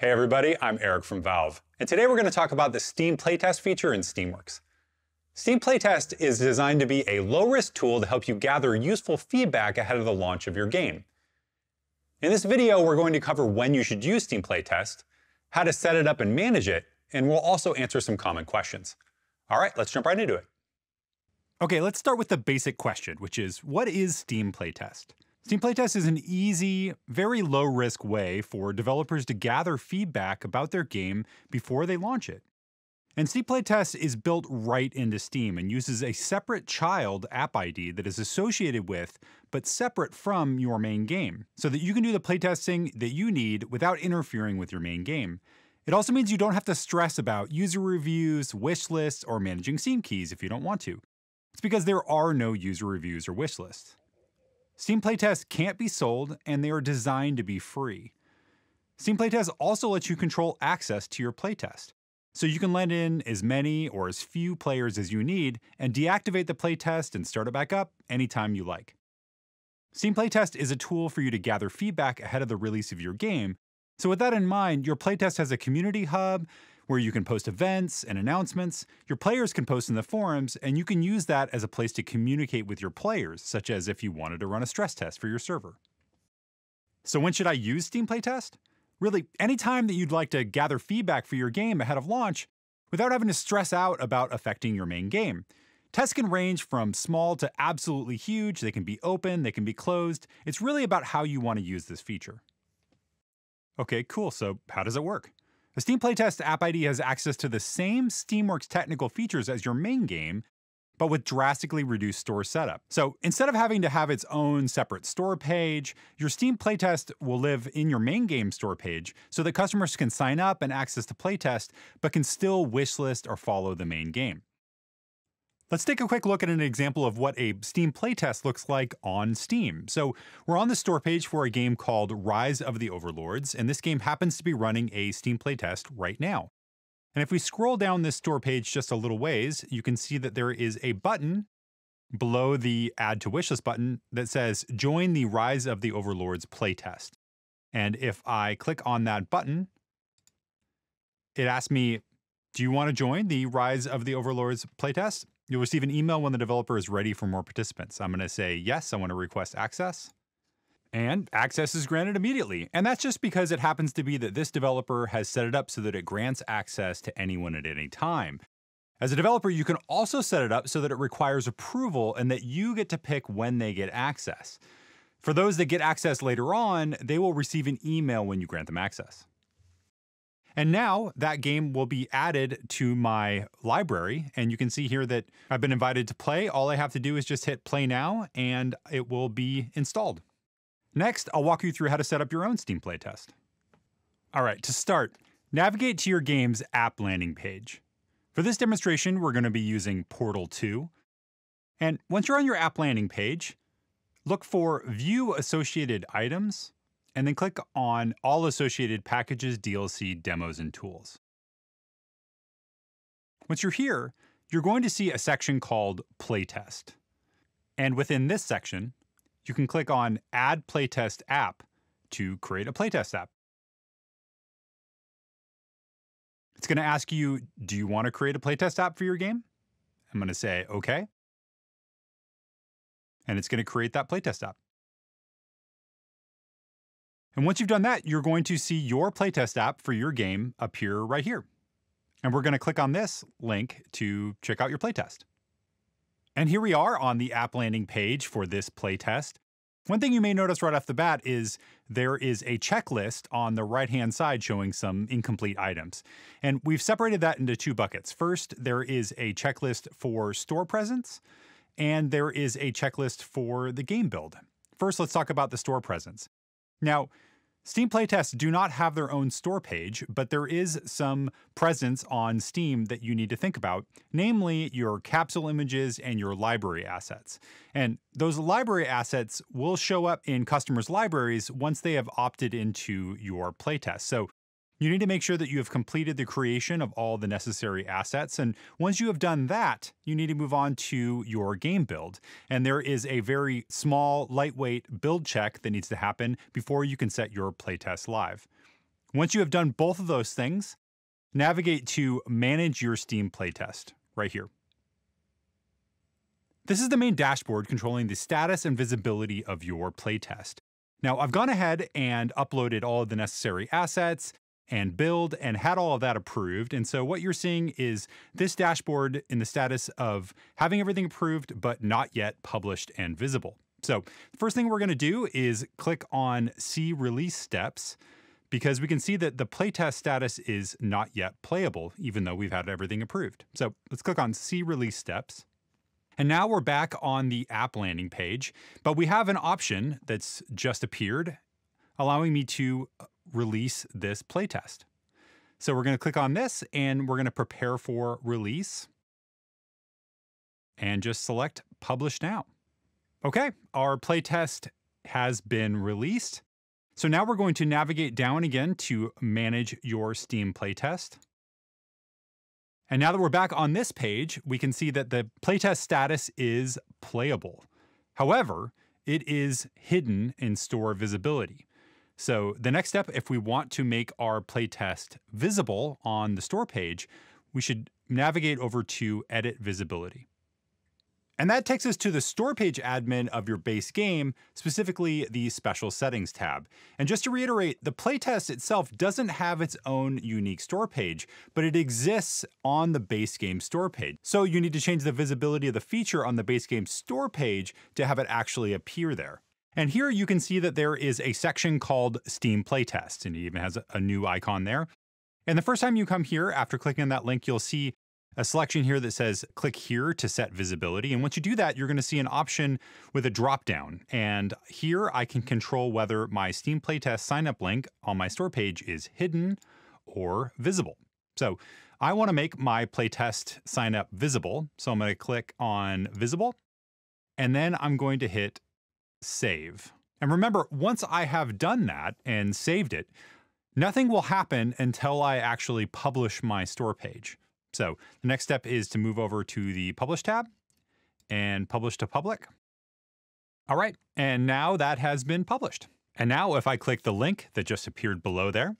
Hey everybody, I'm Eric from Valve, and today we're going to talk about the Steam Playtest feature in Steamworks. Steam Playtest is designed to be a low-risk tool to help you gather useful feedback ahead of the launch of your game. In this video, we're going to cover when you should use Steam Playtest, how to set it up and manage it, and we'll also answer some common questions. All right, let's jump right into it. Okay, let's start with the basic question, which is, what is Steam Playtest? Steam Playtest is an easy, very low risk way for developers to gather feedback about their game before they launch it. And Steam Playtest is built right into Steam and uses a separate child app ID that is associated with, but separate from, your main game, so that you can do the playtesting that you need without interfering with your main game. It also means you don't have to stress about user reviews, wish lists, or managing Steam keys if you don't want to. It's because there are no user reviews or wish lists. Steam playtests can't be sold, and they are designed to be free. Steam playtests also lets you control access to your playtest. So you can let in as many or as few players as you need and deactivate the playtest and start it back up anytime you like. Steam Playtest is a tool for you to gather feedback ahead of the release of your game. So with that in mind, your playtest has a community hub where you can post events and announcements. Your players can post in the forums, and you can use that as a place to communicate with your players, such as if you wanted to run a stress test for your server. So when should I use Steam Playtest? Really, any time that you'd like to gather feedback for your game ahead of launch without having to stress out about affecting your main game. Tests can range from small to absolutely huge, they can be open, they can be closed. It's really about how you want to use this feature. Okay, cool, so how does it work? The Steam Playtest App ID has access to the same Steamworks technical features as your main game, but with drastically reduced store setup. So instead of having to have its own separate store page, your Steam playtest will live in your main game store page so that customers can sign up and access the playtest, but can still wishlist or follow the main game. Let's take a quick look at an example of what a Steam playtest looks like on Steam. So we're on the store page for a game called Rise of the Overlords, and this game happens to be running a Steam playtest right now. And if we scroll down this store page just a little ways, you can see that there is a button below the Add to Wishlist button that says Join the Rise of the Overlords playtest. And if I click on that button, it asks me, do you want to join the Rise of the Overlords playtest? You'll receive an email when the developer is ready for more participants. I'm going to say, yes, I want to request access. And access is granted immediately. And that's just because it happens to be that this developer has set it up so that it grants access to anyone at any time. As a developer, you can also set it up so that it requires approval and that you get to pick when they get access. For those that get access later on, they will receive an email when you grant them access. And now that game will be added to my library. And you can see here that I've been invited to play. All I have to do is just hit play now and it will be installed. Next, I'll walk you through how to set up your own Steam playtest. All right, to start, navigate to your game's app landing page. For this demonstration, we're gonna be using Portal 2. And once you're on your app landing page, look for View Associated Items, and then click on All Associated Packages, DLC, Demos, and Tools. Once you're here, you're going to see a section called Playtest. And within this section, you can click on Add Playtest App to create a playtest app. It's going to ask you, do you want to create a playtest app for your game? I'm going to say, okay. And it's going to create that playtest app. And once you've done that, you're going to see your playtest app for your game appear right here. And we're going to click on this link to check out your playtest. And here we are on the app landing page for this playtest. One thing you may notice right off the bat is there is a checklist on the right-hand side showing some incomplete items. And we've separated that into two buckets. First, there is a checklist for store presence, and there is a checklist for the game build. First, let's talk about the store presence. Now, Steam playtests do not have their own store page, but there is some presence on Steam that you need to think about, namely your capsule images and your library assets. And those library assets will show up in customers' libraries once they have opted into your playtest. So you need to make sure that you have completed the creation of all the necessary assets. And once you have done that, you need to move on to your game build. And there is a very small, lightweight build check that needs to happen before you can set your playtest live. Once you have done both of those things, navigate to Manage Your Steam Playtest right here. This is the main dashboard controlling the status and visibility of your playtest. Now, I've gone ahead and uploaded all of the necessary assets, and build and had all of that approved. And so what you're seeing is this dashboard in the status of having everything approved, but not yet published and visible. So the first thing we're gonna do is click on see release steps because we can see that the playtest status is not yet playable, even though we've had everything approved. So let's click on see release steps. And now we're back on the app landing page, but we have an option that's just appeared allowing me to release this playtest. So we're going to click on this and we're going to prepare for release and just select publish now. Okay, our playtest has been released. So now we're going to navigate down again to manage your Steam playtest. And now that we're back on this page, we can see that the playtest status is playable. However, it is hidden in store visibility. So the next step, if we want to make our playtest visible on the store page, we should navigate over to Edit Visibility. And that takes us to the store page admin of your base game, specifically the special settings tab. And just to reiterate, the playtest itself doesn't have its own unique store page, but it exists on the base game store page. So you need to change the visibility of the feature on the base game store page to have it actually appear there. And here you can see that there is a section called Steam Playtest, and it even has a new icon there. And the first time you come here, after clicking on that link, you'll see a selection here that says click here to set visibility. And once you do that, you're gonna see an option with a dropdown. And here I can control whether my Steam Playtest signup link on my store page is hidden or visible. So I wanna make my playtest signup visible. So I'm gonna click on visible, and then I'm going to hit save. And remember, once I have done that and saved it, nothing will happen until I actually publish my store page. So the next step is to move over to the Publish tab and Publish to Public. All right, and now that has been published. And now if I click the link that just appeared below there,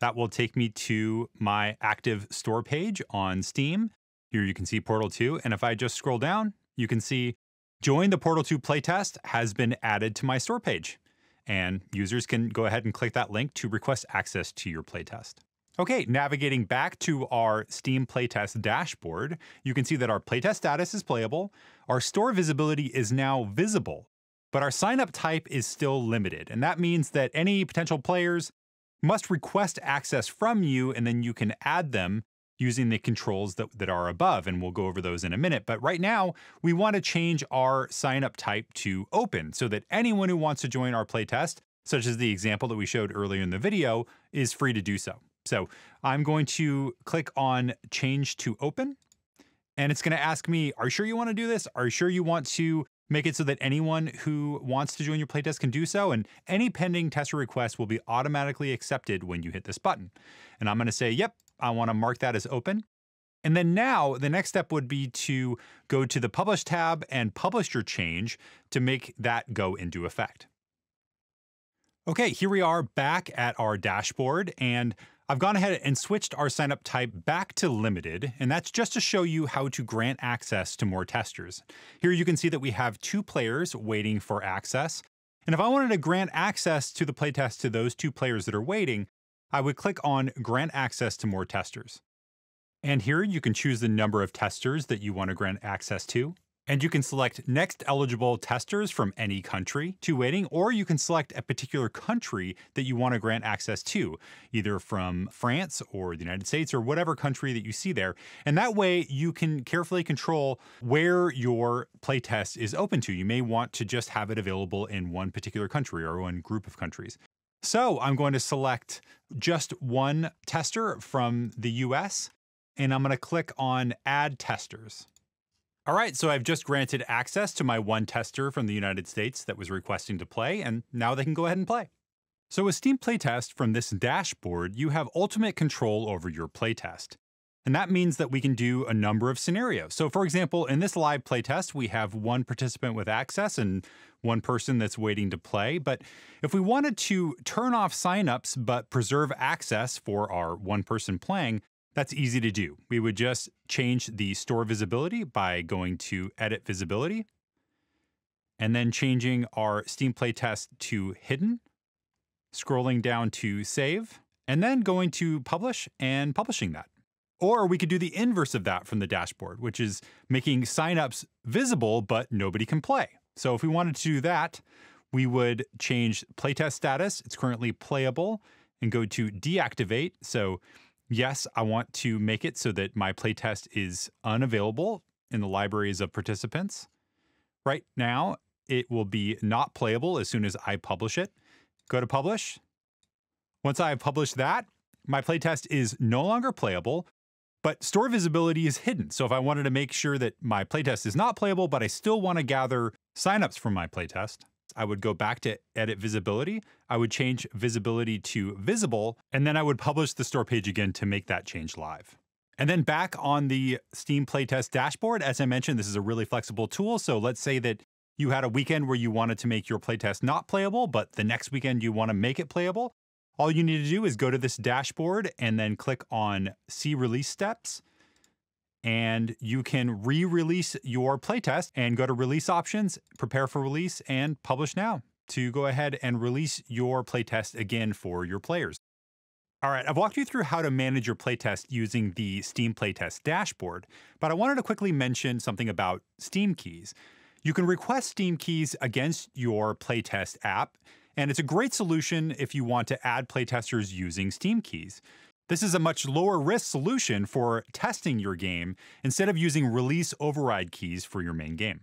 that will take me to my active store page on Steam. Here you can see Portal 2, and if I just scroll down, you can see Join the Portal 2 playtest has been added to my store page, and users can go ahead and click that link to request access to your playtest. Okay, navigating back to our Steam playtest dashboard, you can see that our playtest status is playable, our store visibility is now visible, but our sign-up type is still limited, and that means that any potential players must request access from you, and then you can add them using the controls that, that are above, and we'll go over those in a minute. But right now, we want to change our sign up type to open so that anyone who wants to join our playtest, such as the example that we showed earlier in the video, is free to do so. So I'm going to click on change to open, and it's going to ask me, are you sure you want to do this? Are you sure you want to make it so that anyone who wants to join your playtest can do so, and any pending tester request will be automatically accepted when you hit this button. And I'm gonna say, yep, I want to mark that as open. And then now the next step would be to go to the Publish tab and publish your change to make that go into effect. Okay, here we are back at our dashboard and I've gone ahead and switched our signup type back to limited, and that's just to show you how to grant access to more testers. Here you can see that we have two players waiting for access. And if I wanted to grant access to the playtest to those two players that are waiting, I would click on Grant Access to More Testers. And here you can choose the number of testers that you want to grant access to. And you can select Next Eligible Testers from any country to waiting, or you can select a particular country that you want to grant access to, either from France or the United States or whatever country that you see there. And that way you can carefully control where your playtest is open to. You may want to just have it available in one particular country or one group of countries. So I'm going to select just one tester from the US, and I'm going to click on Add Testers. All right, so I've just granted access to my one tester from the United States that was requesting to play, and now they can go ahead and play. So with Steam Playtest from this dashboard, you have ultimate control over your playtest. And that means that we can do a number of scenarios. So for example, in this live playtest, we have one participant with access and one person that's waiting to play. But if we wanted to turn off signups but preserve access for our one person playing, that's easy to do. We would just change the store visibility by going to edit visibility and then changing our Steam playtest to hidden, scrolling down to save, and then going to publish and publishing that. Or we could do the inverse of that from the dashboard, which is making signups visible, but nobody can play. So if we wanted to do that, we would change playtest status. It's currently playable and go to deactivate. So yes, I want to make it so that my playtest is unavailable in the libraries of participants. Right now, it will be not playable as soon as I publish it. Go to publish. Once I have published that, my playtest is no longer playable, but store visibility is hidden, so if I wanted to make sure that my playtest is not playable, but I still want to gather signups from my playtest, I would go back to edit visibility. I would change visibility to visible, and then I would publish the store page again to make that change live. And then back on the Steam Playtest dashboard, as I mentioned, this is a really flexible tool. So let's say that you had a weekend where you wanted to make your playtest not playable, but the next weekend you want to make it playable. All you need to do is go to this dashboard and then click on see release steps and you can re-release your playtest and go to release options, prepare for release and publish now to go ahead and release your playtest again for your players. All right, I've walked you through how to manage your playtest using the Steam Playtest dashboard, but I wanted to quickly mention something about Steam keys. You can request Steam keys against your playtest app, and it's a great solution if you want to add playtesters using Steam keys. This is a much lower risk solution for testing your game instead of using release override keys for your main game.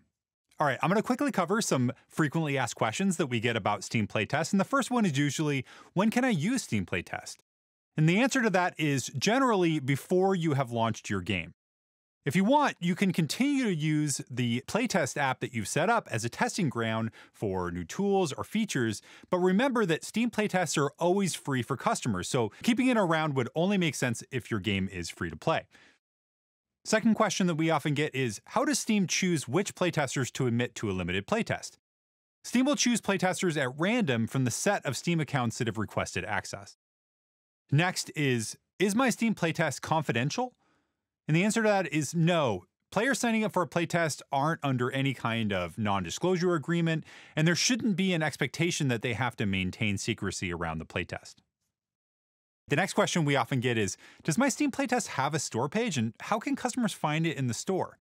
All right, I'm going to quickly cover some frequently asked questions that we get about Steam playtest. And the first one is usually, when can I use Steam playtest? And the answer to that is generally before you have launched your game. If you want, you can continue to use the playtest app that you've set up as a testing ground for new tools or features, but remember that Steam playtests are always free for customers, so keeping it around would only make sense if your game is free to play. Second question that we often get is, how does Steam choose which playtesters to admit to a limited playtest? Steam will choose playtesters at random from the set of Steam accounts that have requested access. Next is, is my Steam playtest confidential? And the answer to that is no. Players signing up for a playtest aren't under any kind of non disclosure agreement, and there shouldn't be an expectation that they have to maintain secrecy around the playtest. The next question we often get is Does my Steam playtest have a store page, and how can customers find it in the store?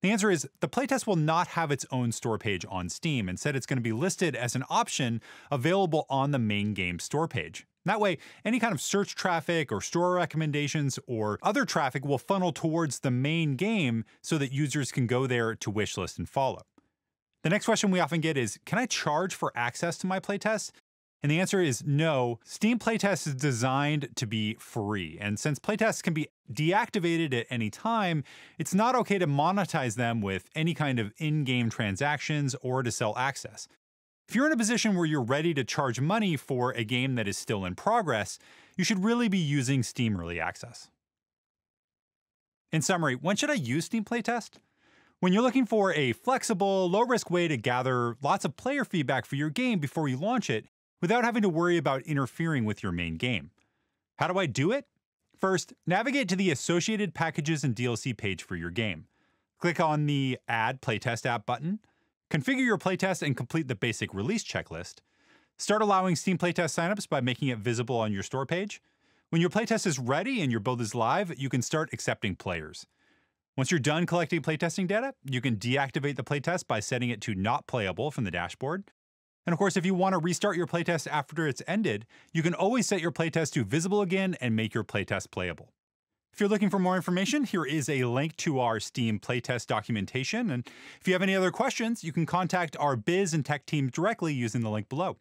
The answer is the playtest will not have its own store page on Steam. Instead, it's going to be listed as an option available on the main game store page. That way, any kind of search traffic or store recommendations or other traffic will funnel towards the main game so that users can go there to wishlist and follow. The next question we often get is, can I charge for access to my playtest? And the answer is no. Steam Playtest is designed to be free. And since playtests can be deactivated at any time, it's not okay to monetize them with any kind of in game transactions or to sell access. If you're in a position where you're ready to charge money for a game that is still in progress, you should really be using Steam Early Access. In summary, when should I use Steam Playtest? When you're looking for a flexible, low-risk way to gather lots of player feedback for your game before you launch it without having to worry about interfering with your main game. How do I do it? First, navigate to the associated packages and DLC page for your game. Click on the Add Playtest App button, Configure your playtest and complete the basic release checklist. Start allowing Steam playtest signups by making it visible on your store page. When your playtest is ready and your build is live, you can start accepting players. Once you're done collecting playtesting data, you can deactivate the playtest by setting it to not playable from the dashboard. And of course, if you want to restart your playtest after it's ended, you can always set your playtest to visible again and make your playtest playable. If you're looking for more information, here is a link to our Steam playtest documentation. And if you have any other questions, you can contact our biz and tech team directly using the link below.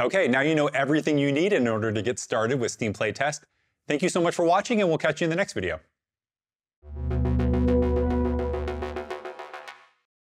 Okay, now you know everything you need in order to get started with Steam Playtest. Thank you so much for watching, and we'll catch you in the next video.